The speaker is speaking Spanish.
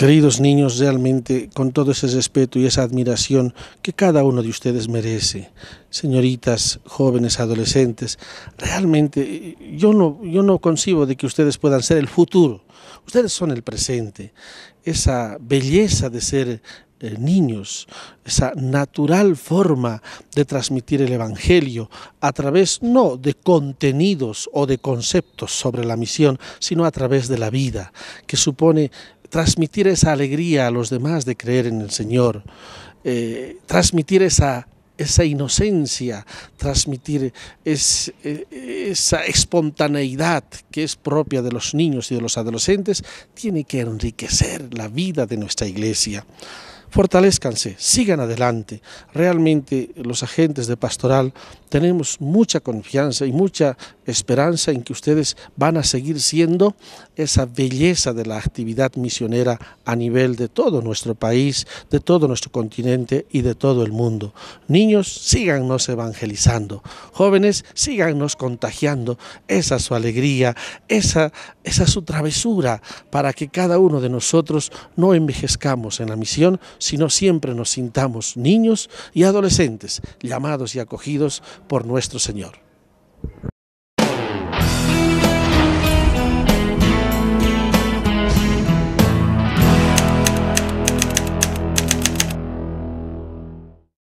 Queridos niños, realmente con todo ese respeto y esa admiración que cada uno de ustedes merece, señoritas, jóvenes, adolescentes, realmente yo no, yo no concibo de que ustedes puedan ser el futuro, ustedes son el presente, esa belleza de ser eh, niños, esa natural forma de transmitir el Evangelio a través no de contenidos o de conceptos sobre la misión, sino a través de la vida, que supone transmitir esa alegría a los demás de creer en el Señor, eh, transmitir esa, esa inocencia, transmitir eh, esa espontaneidad que es propia de los niños y de los adolescentes, tiene que enriquecer la vida de nuestra iglesia. Fortalezcanse, sigan adelante. Realmente los agentes de pastoral tenemos mucha confianza y mucha esperanza en que ustedes van a seguir siendo esa belleza de la actividad misionera a nivel de todo nuestro país, de todo nuestro continente y de todo el mundo. Niños, síganos evangelizando. Jóvenes, síganos contagiando esa su alegría, esa, esa su travesura, para que cada uno de nosotros no envejezcamos en la misión, sino siempre nos sintamos niños y adolescentes, llamados y acogidos por nuestro Señor.